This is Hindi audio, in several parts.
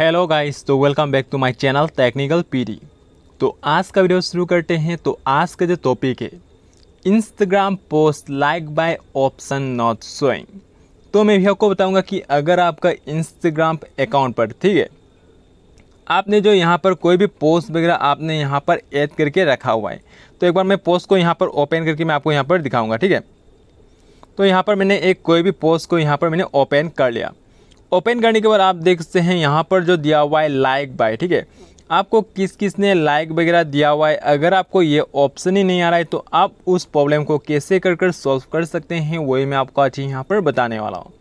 हेलो गाइस तो welcome back to my channel technical PD तो आज का वीडियो शुरू करते हैं तो आज का जो टॉपिक है Instagram post like by option not showing तो मैं भी आपको बताऊंगा कि अगर आपका इंस्टाग्राम अकाउंट पर ठीक है आपने जो यहाँ पर कोई भी पोस्ट वगैरह आपने यहाँ पर ऐड करके रखा हुआ है तो एक बार मैं पोस्ट को यहाँ पर ओपन करके मैं आपको यहाँ पर दिखाऊँगा ठीक है तो यहाँ पर मैंने एक कोई भी पोस्ट को यहाँ पर मैंने ओपन कर लिया ओपन करने के बाद आप देख सकते हैं यहाँ पर जो दिया हुआ है लाइक बाय ठीक है आपको किस किस ने लाइक वगैरह दिया हुआ है अगर आपको ये ऑप्शन ही नहीं आ रहा है तो आप उस प्रॉब्लम को कैसे कर कर सॉल्व कर सकते हैं वही मैं आपको आज यहाँ पर बताने वाला हूँ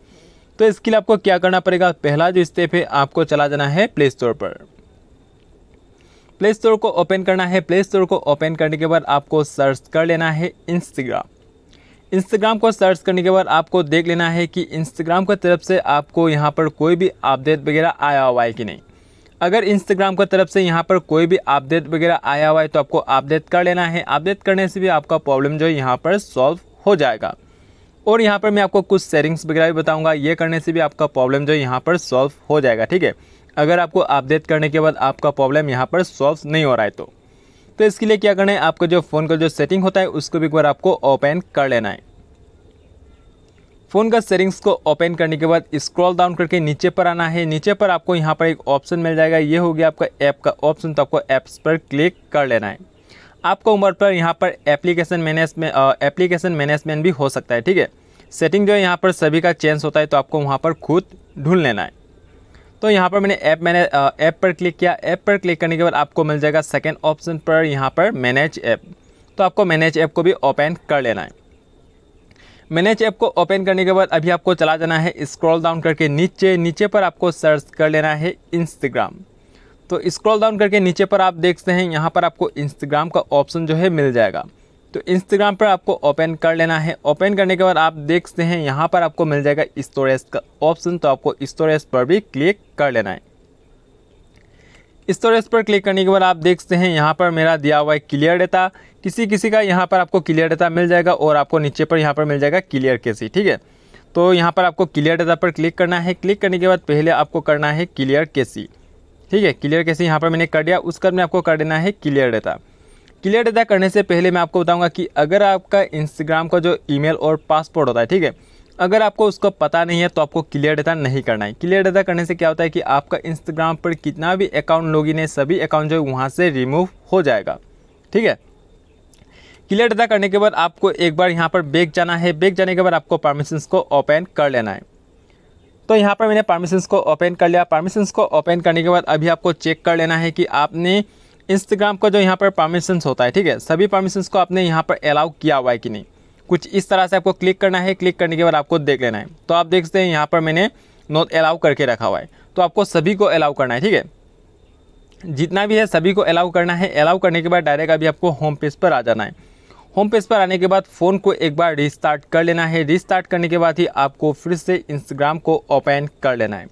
तो इसके लिए आपको क्या करना पड़ेगा पहला जो स्टेप है आपको चला जाना है प्ले स्टोर पर प्ले स्टोर को ओपन करना है प्ले स्टोर को ओपन करने के बाद आपको सर्च कर लेना है इंस्टाग्राम इंस्टाग्राम को सर्च करने के बाद आपको देख लेना है कि इंस्टाग्राम की तरफ से आपको यहाँ पर कोई भी अपडेट वगैरह आया हुआ है कि नहीं अगर इंस्टाग्राम की तरफ से यहाँ पर कोई भी अपडेट वगैरह आया हुआ है तो आपको अपडेट कर लेना है अपडेट करने से भी आपका प्रॉब्लम जो है यहाँ पर सॉल्व हो जाएगा और यहाँ पर मैं आपको कुछ सेटिंग्स वगैरह भी बताऊँगा ये करने से भी आपका प्रॉब्लम जो है यहाँ पर सॉल्व हो जाएगा ठीक है अगर आपको अपडेट करने के बाद आपका प्रॉब्लम यहाँ पर सॉल्व नहीं हो रहा है तो तो इसके लिए क्या करना है आपको जो फ़ोन का जो सेटिंग होता है उसको भी एक बार आपको ओपन कर लेना है फ़ोन का सेटिंग्स को ओपन करने के बाद स्क्रॉल डाउन करके नीचे पर आना है नीचे पर आपको यहाँ पर एक ऑप्शन मिल जाएगा ये हो गया आपका ऐप का ऑप्शन तो आपको ऐप्स पर क्लिक कर लेना है आपको उम्र पर यहाँ पर एप्लीकेशन मैनेजमेंट एप्लीकेशन मैनेजमेंट भी हो सकता है ठीक है सेटिंग जो है यहाँ पर सभी का चेंज होता है तो आपको वहाँ पर खुद ढूंढ लेना है तो यहाँ पर मैंने ऐप मैंने ऐप पर क्लिक किया ऐप पर क्लिक करने के बाद आपको मिल जाएगा सेकेंड ऑप्शन पर यहाँ पर मैनेज ऐप तो आपको मैनेज ऐप को भी ओपन कर लेना है मैनेज ऐप को ओपन करने के बाद अभी आपको चला जाना है स्क्रॉल डाउन करके नीचे नीचे पर आपको सर्च कर लेना है इंस्टाग्राम तो स्क्रॉल डाउन करके नीचे पर आप देखते हैं यहाँ पर आपको इंस्टाग्राम का ऑप्शन जो है मिल जाएगा तो इंस्टाग्राम पर आपको ओपन कर लेना है ओपन करने के बाद आप देखते हैं यहाँ पर आपको मिल जाएगा स्टोरेज का ऑप्शन तो आपको स्टोरेज पर भी क्लिक कर लेना है स्टोरेज पर क्लिक करने के बाद आप देखते हैं यहाँ पर मेरा दिया हुआ है क्लियर डेटा किसी किसी का यहाँ पर आपको क्लियर डेटा मिल जाएगा और आपको नीचे पर यहाँ पर मिल जाएगा क्लियर केसी ठीक है तो यहाँ पर आपको क्लियर डेटा पर क्लिक करना है क्लिक करने के बाद पहले आपको करना है क्लियर केसी ठीक है क्लियर केसी यहाँ पर मैंने कर दिया उसका मैं आपको कर देना है क्लियर डेटा क्लियर डेटा करने से पहले मैं आपको बताऊंगा कि अगर आपका इंस्टाग्राम का जो ईमेल और पासपोर्ट होता है ठीक है अगर आपको उसका पता नहीं है तो आपको क्लियर डेटा नहीं करना है क्लियर डेटा करने से क्या होता है कि आपका इंस्टाग्राम पर कितना भी अकाउंट लॉगिन है सभी अकाउंट जो है वहाँ से रिमूव हो जाएगा ठीक है क्लियर डेटा करने के बाद आपको एक बार यहाँ पर बेक जाना है बेक जाने के बाद आपको परमिशंस को ओपन कर लेना है तो यहाँ पर मैंने परमिशंस को ओपन कर लिया परमिशंस को ओपन करने के बाद अभी आपको चेक कर लेना है कि आपने इंस्टाग्राम का जो यहाँ पर परमिशंस होता है ठीक है सभी परमिशंस को आपने यहाँ पर अलाउ किया हुआ है कि नहीं कुछ इस तरह से आपको क्लिक करना है क्लिक करने के बाद आपको देख लेना है तो आप देख सकते हैं यहाँ पर मैंने नोट अलाउ करके रखा हुआ है तो आपको सभी को अलाउ करना है ठीक है जितना भी है सभी को अलाउ करना है अलाउ करने के बाद डायरेक्ट अभी आपको होम पेज पर आ जाना है होम पेज पर आने के बाद फ़ोन को एक बार रिस्टार्ट कर लेना है रिस्टार्ट करने के बाद ही आपको फिर से इंस्टाग्राम को ओपन कर लेना है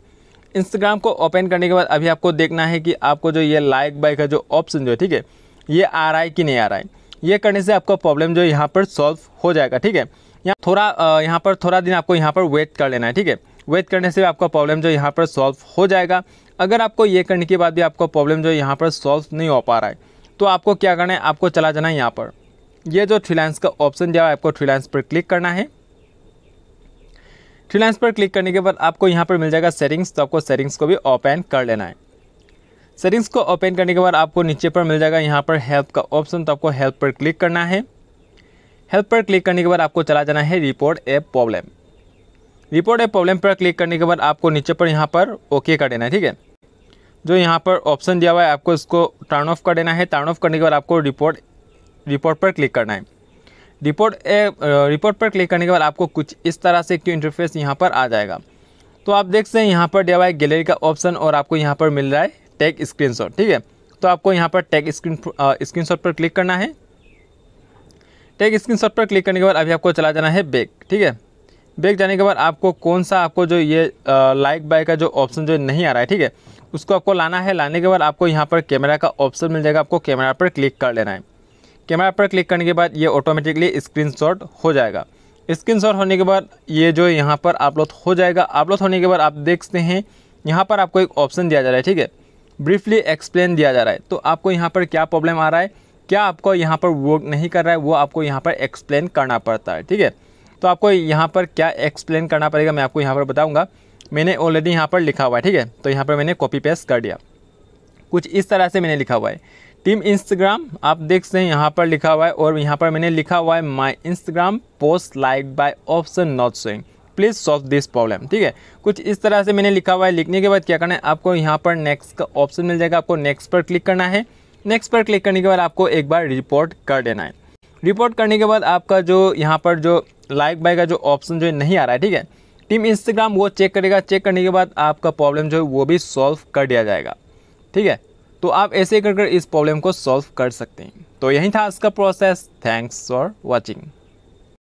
इंस्टाग्राम को ओपन करने के बाद अभी आपको देखना है कि आपको जो ये लाइक बाइक का जो ऑप्शन जो है ठीक है ये आ रहा है कि नहीं आ रहा है ये करने से आपका प्रॉब्लम जो यहाँ पर सॉल्व हो जाएगा ठीक है यहाँ थोड़ा यहाँ पर थोड़ा दिन आपको यहाँ पर वेट कर लेना है ठीक है वेट करने से आपका प्रॉब्लम जो यहाँ पर सॉल्व हो जाएगा अगर आपको ये करने के बाद भी आपको प्रॉब्लम जो यहाँ पर सॉल्व नहीं हो पा रहा है तो आपको क्या करना है आपको चला जाना है यहाँ पर ये जो फ्रीलांस का ऑप्शन दिया है आपको फ्रीलांस पर क्लिक करना है थ्री लाइन्स पर क्लिक करने के बाद आपको यहाँ पर मिल जाएगा सेटिंग्स तो आपको सेटिंग्स को भी ओपन कर लेना है सेटिंग्स को ओपन करने के बाद आपको नीचे पर मिल जाएगा यहाँ पर हेल्प का ऑप्शन तो आपको हेल्प पर क्लिक करना है हेल्प पर क्लिक करने के बाद आपको चला जाना है report a problem report a problem पर क्लिक करने के बाद आपको नीचे पर यहाँ पर ओके कर देना है ठीक है जो यहाँ पर ऑप्शन दिया हुआ है आपको इसको टर्न ऑफ कर देना है टर्न ऑफ करने के बाद आपको रिपोर्ट रिपोर्ट पर क्लिक करना है रिपोर्ट रिपोर्ट eh, eh, पर क्लिक करने के बाद आपको कुछ इस तरह से क्यू इंटरफेस यहाँ पर आ जाएगा तो आप देख सकते हैं यहाँ पर डी गैलरी का ऑप्शन और आपको यहाँ पर मिल रहा है टैग स्क्रीनशॉट ठीक है तो आपको यहाँ पर टैग स्क्रीन स्क्रीनशॉट पर क्लिक करना है टैग स्क्रीनशॉट पर क्लिक करने के बाद अभी आपको चला जाना है बैग ठीक है बैग जाने के बाद आपको कौन सा आपको जो ये लाइक eh, बाय का जो ऑप्शन जो नहीं आ रहा है ठीक है उसको आपको लाना है लाने के बाद आपको यहाँ पर कैमरा का ऑप्शन मिल जाएगा आपको कैमरा पर क्लिक कर लेना है कैमरा पर क्लिक करने के बाद ये ऑटोमेटिकली स्क्रीन हो जाएगा स्क्रीन होने के बाद ये जो यहाँ पर अपलोड हो जाएगा अपलोड होने के बाद आप देखते हैं यहाँ पर आपको एक ऑप्शन दिया जा रहा है ठीक है ब्रीफली एक्सप्लेन दिया जा रहा है तो आपको यहाँ पर क्या प्रॉब्लम आ रहा है क्या आपको यहाँ पर वर्क नहीं कर रहा है वो आपको यहाँ पर एक्सप्लेन करना पड़ता है ठीक है तो आपको यहाँ पर क्या एक्सप्लेन करना पड़ेगा मैं आपको यहाँ पर बताऊँगा मैंने ऑलरेडी यहाँ पर लिखा हुआ है ठीक है तो यहाँ पर मैंने कॉपी पेस्ट कर दिया कुछ इस तरह से मैंने लिखा हुआ है टीम इंस्टाग्राम आप देख सकते हैं यहाँ पर लिखा हुआ है और यहाँ पर मैंने लिखा हुआ है my Instagram post like by option not showing please solve this problem ठीक है कुछ इस तरह से मैंने लिखा हुआ है लिखने के बाद क्या करना है आपको यहाँ पर नेक्स्ट का ऑप्शन मिल जाएगा आपको नेक्स्ट पर क्लिक करना है नेक्स्ट पर क्लिक करने के बाद आपको एक बार रिपोर्ट कर देना है रिपोर्ट करने के बाद आपका जो यहाँ पर जो लाइक बाय का जो ऑप्शन जो है नहीं आ रहा है ठीक है टीम इंस्टाग्राम वो चेक करेगा चेक करने के बाद आपका प्रॉब्लम जो है वो भी सॉल्व कर दिया जाएगा ठीक है तो आप ऐसे कर कर इस प्रॉब्लम को सॉल्व कर सकते हैं तो यही था आज का प्रोसेस थैंक्स फॉर वॉचिंग